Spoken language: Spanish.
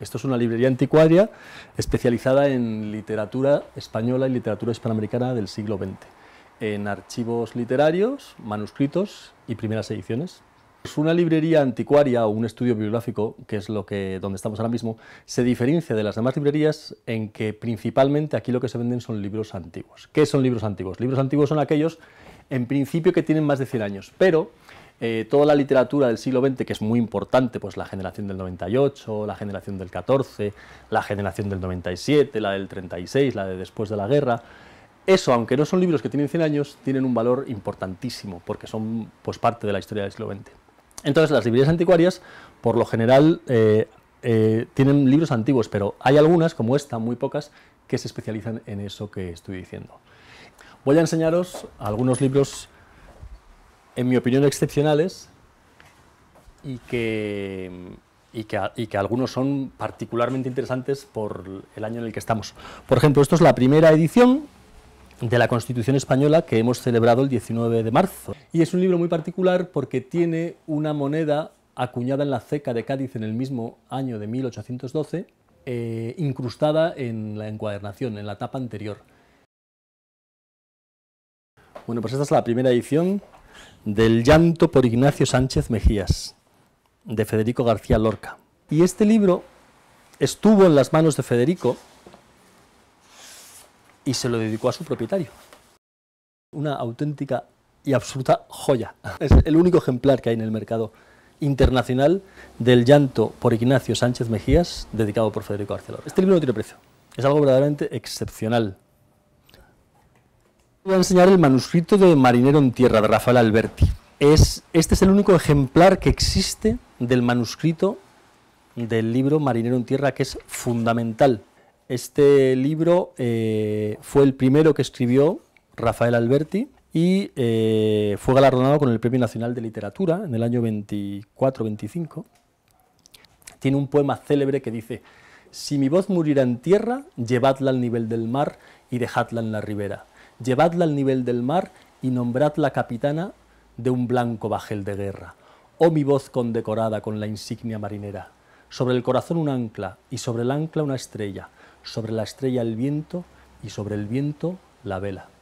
Esto es una librería anticuaria especializada en literatura española y literatura hispanoamericana del siglo XX, en archivos literarios, manuscritos y primeras ediciones. Es una librería anticuaria o un estudio bibliográfico, que es lo que, donde estamos ahora mismo, se diferencia de las demás librerías en que principalmente aquí lo que se venden son libros antiguos. ¿Qué son libros antiguos? Libros antiguos son aquellos, en principio, que tienen más de 100 años, pero eh, toda la literatura del siglo XX, que es muy importante, pues la generación del 98, la generación del 14, la generación del 97, la del 36, la de después de la guerra, eso, aunque no son libros que tienen 100 años, tienen un valor importantísimo, porque son pues, parte de la historia del siglo XX. Entonces, las librerías anticuarias, por lo general, eh, eh, tienen libros antiguos, pero hay algunas, como esta, muy pocas, que se especializan en eso que estoy diciendo. Voy a enseñaros algunos libros en mi opinión, excepcionales y que, y que, algunos son particularmente interesantes por el año en el que estamos. Por ejemplo, esto es la primera edición de la Constitución Española que hemos celebrado el 19 de marzo. Y es un libro muy particular porque tiene una moneda acuñada en la ceca de Cádiz en el mismo año de 1812, eh, incrustada en la encuadernación, en la etapa anterior. Bueno, pues esta es la primera edición del llanto por Ignacio Sánchez Mejías, de Federico García Lorca. Y este libro estuvo en las manos de Federico y se lo dedicó a su propietario. Una auténtica y absoluta joya. Es el único ejemplar que hay en el mercado internacional del llanto por Ignacio Sánchez Mejías, dedicado por Federico García Lorca. Este libro no tiene precio. Es algo verdaderamente excepcional voy a enseñar el manuscrito de Marinero en Tierra de Rafael Alberti. Es, este es el único ejemplar que existe del manuscrito del libro Marinero en Tierra, que es fundamental. Este libro eh, fue el primero que escribió Rafael Alberti y eh, fue galardonado con el Premio Nacional de Literatura en el año 24-25. Tiene un poema célebre que dice, Si mi voz muriera en tierra, llevadla al nivel del mar y dejadla en la ribera llevadla al nivel del mar y nombradla capitana de un blanco bajel de guerra. Oh mi voz condecorada con la insignia marinera, sobre el corazón un ancla y sobre el ancla una estrella, sobre la estrella el viento y sobre el viento la vela.